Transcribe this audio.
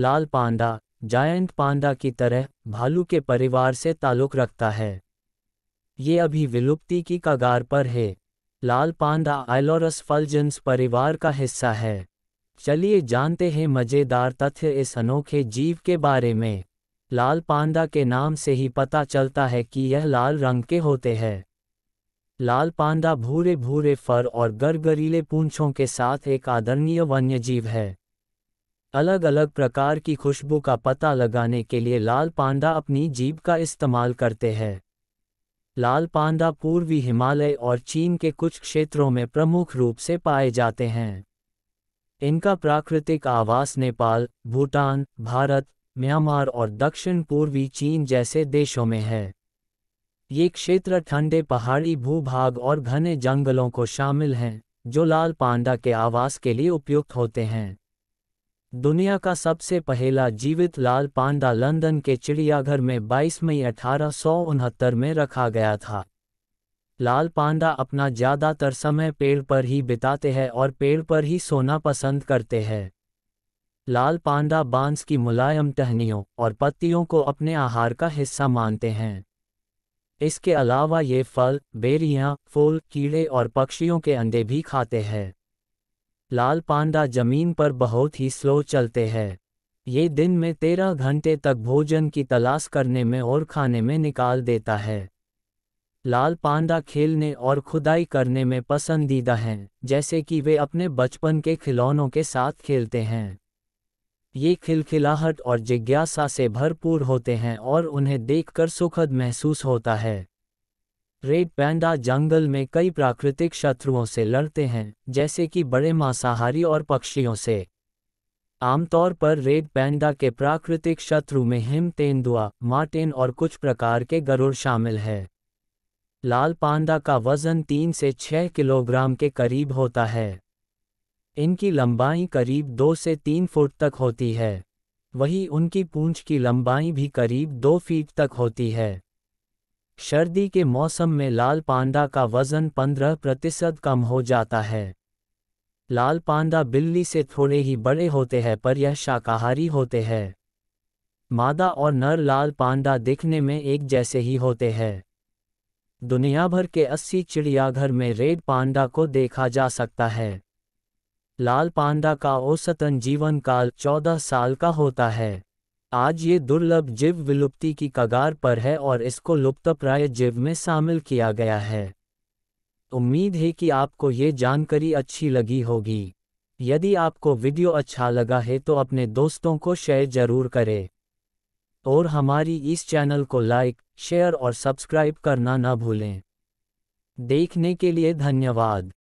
लाल पांडा giant पांडा की तरह भालू के परिवार से ताल्लुक रखता है ये अभी विलुप्ति की कगार पर है लाल पांडा आइलोरस फलजेंस परिवार का हिस्सा है चलिए जानते हैं मज़ेदार तथ्य इस अनोखे जीव के बारे में लाल पांडा के नाम से ही पता चलता है कि यह लाल रंग के होते हैं लाल पांडा भूरे भूरे फर और गरगरीले पूंछों के साथ एक आदरणीय वन्यजीव है अलग अलग प्रकार की खुशबू का पता लगाने के लिए लाल पांडा अपनी जीभ का इस्तेमाल करते हैं लाल पांडा पूर्वी हिमालय और चीन के कुछ क्षेत्रों में प्रमुख रूप से पाए जाते हैं इनका प्राकृतिक आवास नेपाल भूटान भारत म्यांमार और दक्षिण पूर्वी चीन जैसे देशों में है ये क्षेत्र ठंडे पहाड़ी भूभाग और घने जंगलों को शामिल हैं जो लाल पांडा के आवास के लिए उपयुक्त होते हैं दुनिया का सबसे पहला जीवित लाल पांडा लंदन के चिड़ियाघर में 22 मई अठारह में रखा गया था लाल पांडा अपना ज़्यादातर समय पेड़ पर ही बिताते हैं और पेड़ पर ही सोना पसंद करते हैं लाल पांडा बांस की मुलायम टहनियों और पत्तियों को अपने आहार का हिस्सा मानते हैं इसके अलावा ये फल बेरियां, फूल कीड़े और पक्षियों के अंडे भी खाते हैं लाल पांडा जमीन पर बहुत ही स्लो चलते हैं ये दिन में तेरह घंटे तक भोजन की तलाश करने में और खाने में निकाल देता है लाल पांडा खेलने और खुदाई करने में पसंदीदा हैं जैसे कि वे अपने बचपन के खिलौनों के साथ खेलते हैं ये खिलखिलाहट और जिज्ञासा से भरपूर होते हैं और उन्हें देखकर सुखद महसूस होता है रेड पैंडा जंगल में कई प्राकृतिक शत्रुओं से लड़ते हैं जैसे कि बड़े मांसाहारी और पक्षियों से आमतौर पर रेड पैंडा के प्राकृतिक शत्रु में हिम तेंदुआ मार्टेन और कुछ प्रकार के गरुड़ शामिल है लाल पांडा का वजन तीन से छह किलोग्राम के करीब होता है इनकी लंबाई करीब दो से तीन फुट तक होती है वहीं उनकी पूंछ की लंबाई भी करीब दो फीट तक होती है सर्दी के मौसम में लाल पांडा का वजन 15 प्रतिशत कम हो जाता है लाल पांडा बिल्ली से थोड़े ही बड़े होते हैं पर यह शाकाहारी होते हैं मादा और नर लाल पांडा दिखने में एक जैसे ही होते हैं दुनिया भर के 80 चिड़ियाघर में रेड पांडा को देखा जा सकता है लाल पांडा का औसतन जीवन काल 14 साल का होता है आज ये दुर्लभ जीव विलुप्ति की कगार पर है और इसको लुप्तप्राय जीव में शामिल किया गया है उम्मीद है कि आपको ये जानकारी अच्छी लगी होगी यदि आपको वीडियो अच्छा लगा है तो अपने दोस्तों को शेयर जरूर करें और हमारी इस चैनल को लाइक शेयर और सब्सक्राइब करना न भूलें देखने के लिए धन्यवाद